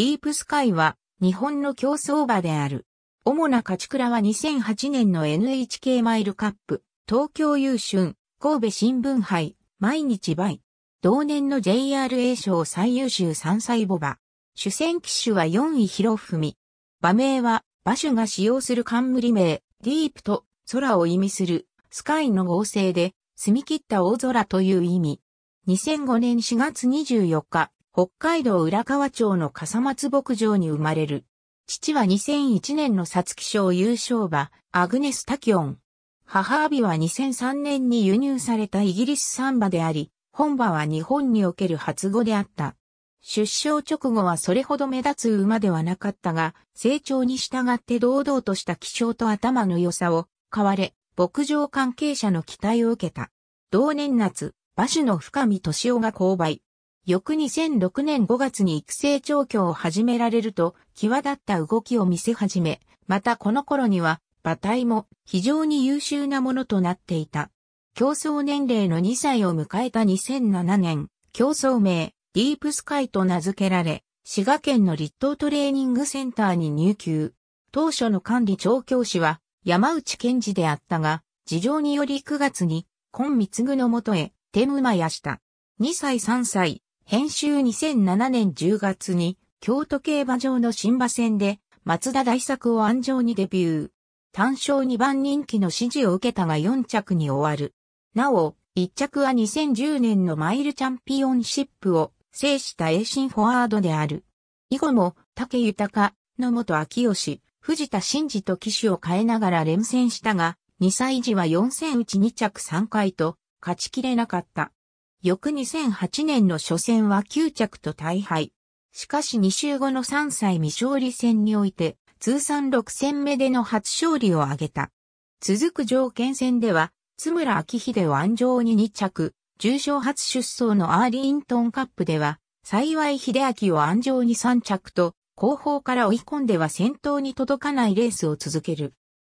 ディープスカイは日本の競走馬である。主な勝ち倉は2008年の NHK マイルカップ、東京優春、神戸新聞杯、毎日倍。同年の JRA 賞最優秀3歳母馬。主戦機種は4位広文。馬名は、馬主が使用する冠名、ディープと空を意味する、スカイの合成で、澄み切った大空という意味。2005年4月24日、北海道浦河町の笠松牧場に生まれる。父は2001年の皐月賞優勝馬、アグネス・タキオン。母アビは2003年に輸入されたイギリス産馬であり、本馬は日本における初語であった。出生直後はそれほど目立つ馬ではなかったが、成長に従って堂々とした気象と頭の良さを買われ、牧場関係者の期待を受けた。同年夏、馬主の深見敏夫が購買。翌2006年5月に育成調教を始められると、際立った動きを見せ始め、またこの頃には、馬体も非常に優秀なものとなっていた。競争年齢の2歳を迎えた2007年、競争名、ディープスカイと名付けられ、滋賀県の立東トレーニングセンターに入級。当初の管理調教師は山内健二であったが、事情により9月に、今三つぐのもとへ、手馬やした。2歳3歳、編集2007年10月に京都競馬場の新馬戦で松田大作を安城にデビュー。単勝2番人気の支持を受けたが4着に終わる。なお、1着は2010年のマイルチャンピオンシップを制した英進フォワードである。以後も、竹豊、野本昭義、藤田真二と騎手を変えながら連戦したが、2歳児は4戦打ち2着3回と、勝ちきれなかった。翌2008年の初戦は9着と大敗。しかし2週後の3歳未勝利戦において、通算6戦目での初勝利を挙げた。続く条件戦では、津村明秀を安城に2着、重賞初出走のアーリントンカップでは、幸い秀明を安城に3着と、後方から追い込んでは先頭に届かないレースを続ける。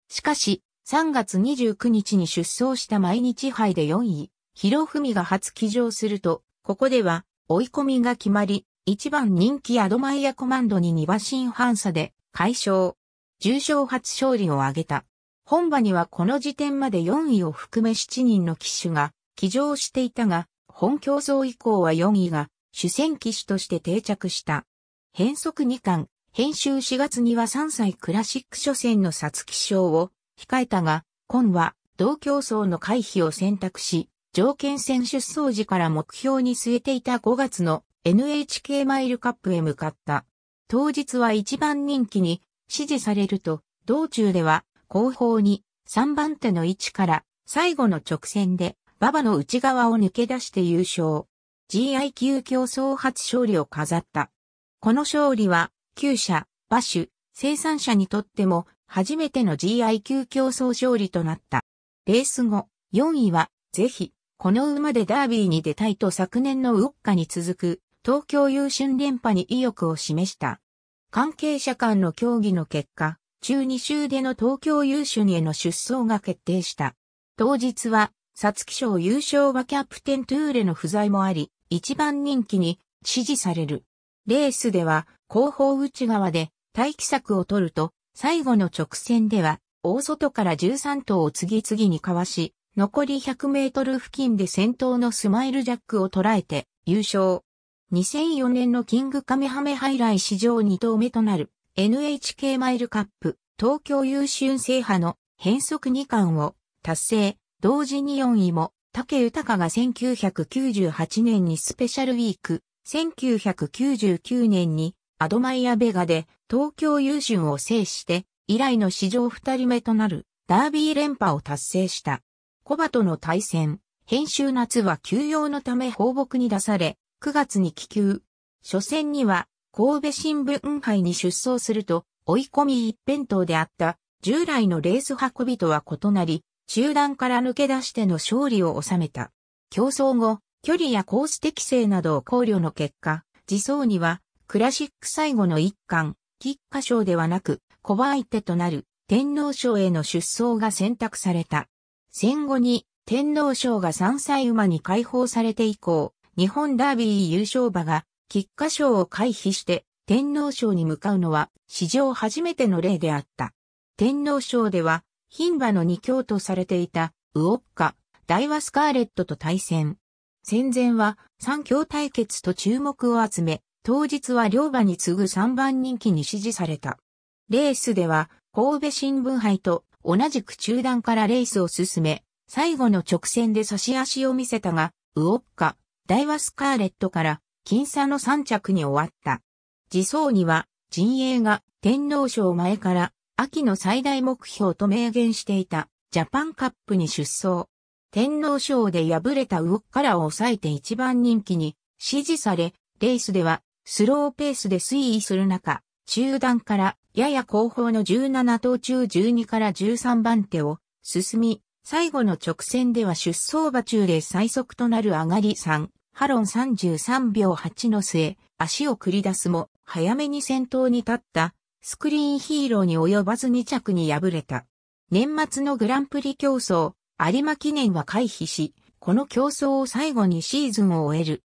しかし、3月29日に出走した毎日杯で4位、広文が初騎乗すると、ここでは追い込みが決まり、一番人気アドマイヤコマンドに2馬身半差で解消。重賞初勝利を挙げた。本場にはこの時点まで4位を含め7人の騎手が騎乗していたが、本競争以降は4位が主戦騎手として定着した。変則2巻、編集4月には3歳クラシック初戦の皐月賞を控えたが、今は同競争の回避を選択し、条件戦出走時から目標に据えていた5月の NHK マイルカップへ向かった。当日は一番人気に支持されると、道中では後方に3番手の位置から最後の直線で馬場の内側を抜け出して優勝。GI 級競争初勝利を飾った。この勝利は、旧社、馬主、生産者にとっても初めての GI 級競争勝利となった。レース後、4位は、ぜひ、この馬でダービーに出たいと昨年のウッカに続く東京優春連覇に意欲を示した。関係者間の協議の結果、中2週での東京優春への出走が決定した。当日は、サツキ賞優勝はキャプテントゥーレの不在もあり、一番人気に支持される。レースでは、後方内側で待機策を取ると、最後の直線では、大外から13頭を次々にかわし、残り100メートル付近で先頭のスマイルジャックを捉えて優勝。2004年のキングカメハメハイライ史上2頭目となる NHK マイルカップ東京優秀制覇の変則2冠を達成。同時に4位も竹豊が1998年にスペシャルウィーク、1999年にアドマイアベガで東京優秀を制して以来の史上2人目となるダービー連覇を達成した。コバとの対戦、編集夏は休養のため放牧に出され、9月に帰休。初戦には、神戸新聞杯に出走すると、追い込み一辺倒であった、従来のレース運びとは異なり、集団から抜け出しての勝利を収めた。競争後、距離やコース適正などを考慮の結果、自走には、クラシック最後の一巻、菊花賞ではなく、小場相手となる天皇賞への出走が選択された。戦後に天皇賞が3歳馬に解放されて以降、日本ダービー優勝馬が菊花賞を回避して天皇賞に向かうのは史上初めての例であった。天皇賞では、牝馬の二強とされていたウオッカ、ダイワスカーレットと対戦。戦前は三強対決と注目を集め、当日は両馬に次ぐ3番人気に支持された。レースでは神戸新聞杯と同じく中段からレースを進め、最後の直線で差し足を見せたが、ウオッカ、ダイワスカーレットから、僅差の3着に終わった。次走には、陣営が天皇賞前から、秋の最大目標と明言していた、ジャパンカップに出走。天皇賞で敗れたウオッカラを抑えて一番人気に支持され、レースではスローペースで推移する中、中段からやや後方の17頭中12から13番手を進み、最後の直線では出走馬中で最速となる上がり3、ハロン33秒8の末、足を繰り出すも、早めに先頭に立った、スクリーンヒーローに及ばず2着に敗れた。年末のグランプリ競争、有馬記念は回避し、この競争を最後にシーズンを終える。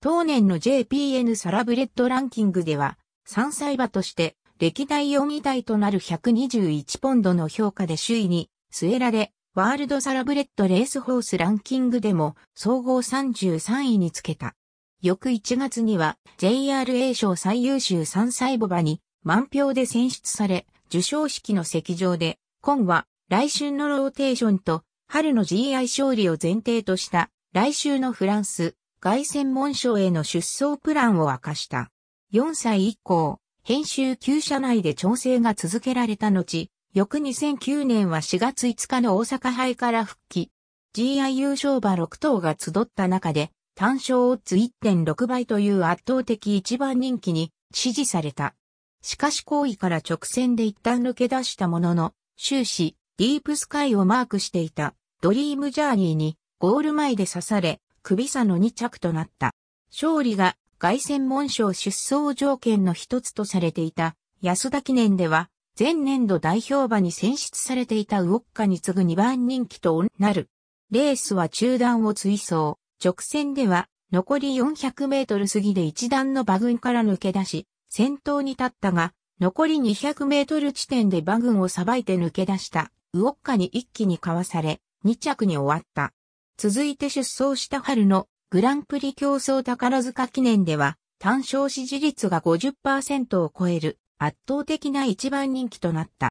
当年の JPN サラブレッドランキングでは、3歳馬として歴代4位台となる121ポンドの評価で首位に据えられ、ワールドサラブレッドレースホースランキングでも総合33位につけた。翌1月には JRA 賞最優秀3歳母馬に満票で選出され、受賞式の席上で、今は来春のローテーションと春の GI 勝利を前提とした来週のフランス外専門賞への出走プランを明かした。4歳以降、編集急。社内で調整が続けられた後、翌2009年は4月5日の大阪杯から復帰。GI 優勝馬6頭が集った中で、単勝オッズ1.6倍という圧倒的一番人気に支持された。しかし行為から直線で一旦抜け出したものの、終始、ディープスカイをマークしていたドリームジャーニーにゴール前で刺され、首差の2着となった。勝利が外戦門賞出走条件の一つとされていた安田記念では、前年度代表馬に選出されていたウォッカに次ぐ2番人気となる。レースは中段を追走、直線では残り400メートル過ぎで一段の馬群から抜け出し、先頭に立ったが、残り200メートル地点で馬群をさばいて抜け出した、ウオッカに一気にかわされ、2着に終わった。続いて出走した春のグランプリ競争宝塚記念では、単勝支持率が50%を超える圧倒的な一番人気となった。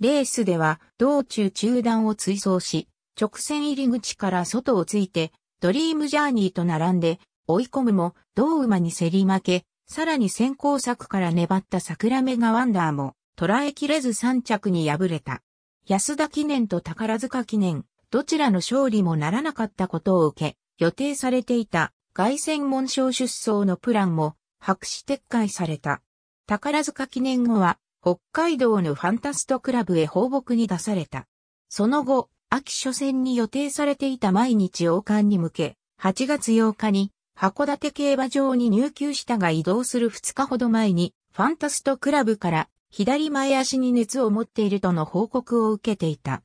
レースでは、道中中段を追走し、直線入り口から外をついて、ドリームジャーニーと並んで、追い込むも、同馬に競り負け、さらに先行策から粘った桜目がワンダーも、捉えきれず三着に敗れた。安田記念と宝塚記念、どちらの勝利もならなかったことを受け、予定されていた外線門賞出走のプランも白紙撤回された。宝塚記念後は北海道のファンタストクラブへ放牧に出された。その後、秋初戦に予定されていた毎日王冠に向け、8月8日に函館競馬場に入球したが移動する2日ほど前にファンタストクラブから左前足に熱を持っているとの報告を受けていた。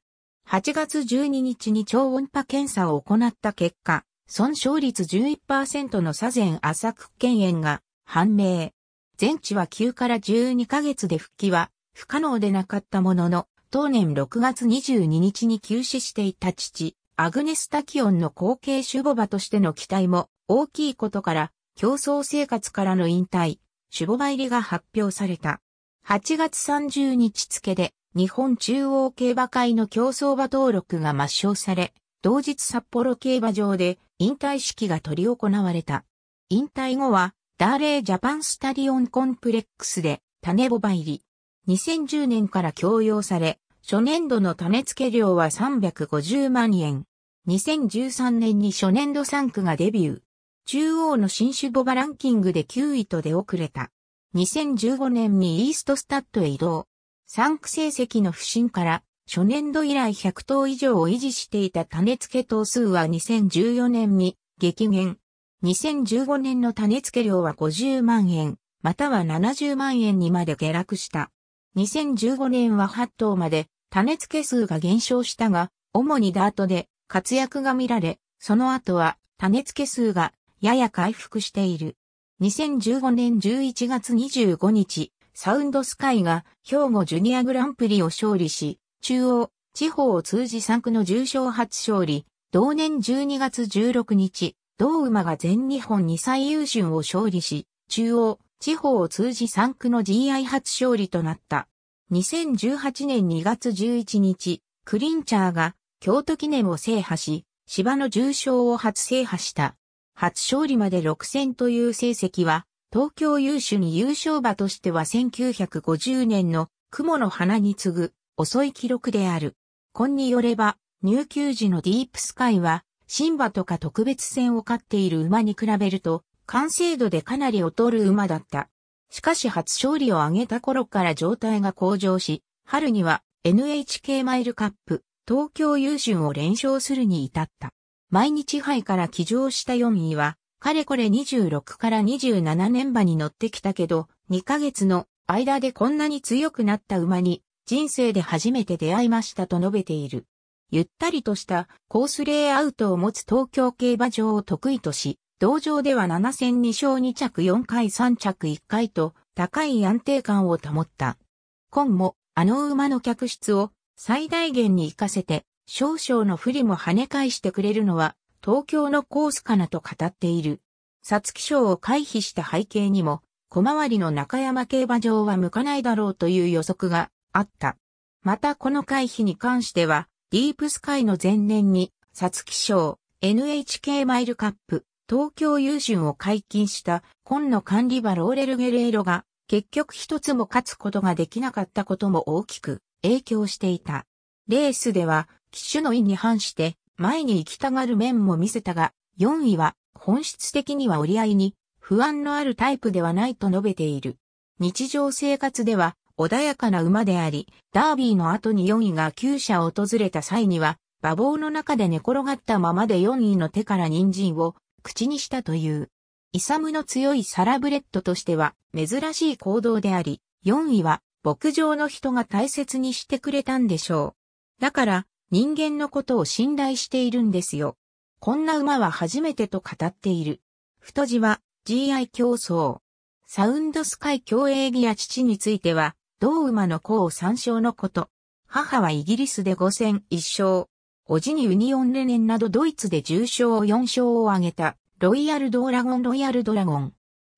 8月12日に超音波検査を行った結果、損傷率11%の左前浅区県炎が判明。全治は9から12ヶ月で復帰は不可能でなかったものの、当年6月22日に休止していた父、アグネス・タキオンの後継守護場としての期待も大きいことから、競争生活からの引退、守護場入りが発表された。8月30日付で、日本中央競馬会の競争場登録が抹消され、同日札幌競馬場で引退式が執り行われた。引退後は、ダーレージャパンスタディオンコンプレックスで、種ボバ入り。2010年から供用され、初年度の種付け料は350万円。2013年に初年度3区がデビュー。中央の新種ボバランキングで9位と出遅れた。2015年にイーストスタッドへ移動。3区成績の不振から初年度以来100頭以上を維持していた種付け頭数は2014年に激減。2015年の種付け量は50万円、または70万円にまで下落した。2015年は8頭まで種付け数が減少したが、主にダートで活躍が見られ、その後は種付け数がやや回復している。2015年11月25日、サウンドスカイが兵庫ジュニアグランプリを勝利し、中央、地方を通じ3区の重賞初勝利、同年12月16日、同馬が全日本2歳優春を勝利し、中央、地方を通じ3区の GI 初勝利となった。2018年2月11日、クリンチャーが京都記念を制覇し、芝の重賞を初制覇した。初勝利まで6戦という成績は、東京優秀に優勝馬としては1950年の雲の花に次ぐ遅い記録である。今によれば、入球時のディープスカイは、シンバとか特別戦を勝っている馬に比べると、完成度でかなり劣る馬だった。しかし初勝利を挙げた頃から状態が向上し、春には NHK マイルカップ、東京優春を連勝するに至った。毎日杯から起乗した4位は、かれこれ26から27年馬に乗ってきたけど、2ヶ月の間でこんなに強くなった馬に人生で初めて出会いましたと述べている。ゆったりとしたコースレイアウトを持つ東京競馬場を得意とし、同場では7戦2勝2着4回3着1回と高い安定感を保った。今もあの馬の客室を最大限に活かせて少々の不利も跳ね返してくれるのは東京のコースかなと語っている。ツキ賞を回避した背景にも小回りの中山競馬場は向かないだろうという予測があった。またこの回避に関しては、ディープスカイの前年に、サツキ賞、NHK マイルカップ、東京優春を解禁した今の管理馬ローレル・ゲレーロが結局一つも勝つことができなかったことも大きく影響していた。レースでは機種の意に反して前に行きたがる面も見せたが4位は本質的には折り合いに不安のあるタイプではないと述べている。日常生活では穏やかな馬であり、ダービーの後に4位が厩舎を訪れた際には、馬房の中で寝転がったままで4位の手から人参を口にしたという。イサムの強いサラブレッドとしては珍しい行動であり、4位は牧場の人が大切にしてくれたんでしょう。だから人間のことを信頼しているんですよ。こんな馬は初めてと語っている。太字は GI 競争。サウンドスカイ競泳ギア父については同馬の子を参照のこと。母はイギリスで5戦1勝。おじにウニオンレネンなどドイツで10を4勝を挙げた、ロイヤルドーラゴンロイヤルドラゴン。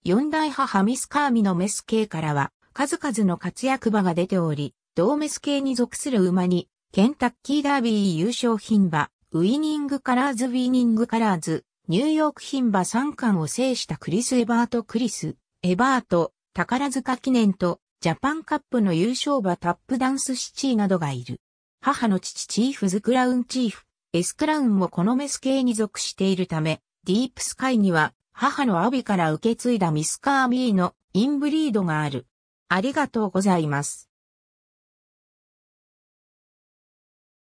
四大母ミスカーミのメス系からは、数々の活躍馬が出ており、同メス系に属する馬に、ケンタッキーダービー優勝品馬、ウィニングカラーズウィニングカラーズ、ニューヨーク品馬3冠を制したクリス・エバート・クリス、エバート、宝塚記念と、ジャパンカップの優勝馬タップダンスシチーなどがいる。母の父チーフズクラウンチーフ、S クラウンもこのメス系に属しているため、ディープスカイには母のアビから受け継いだミスカーミーのインブリードがある。ありがとうございます。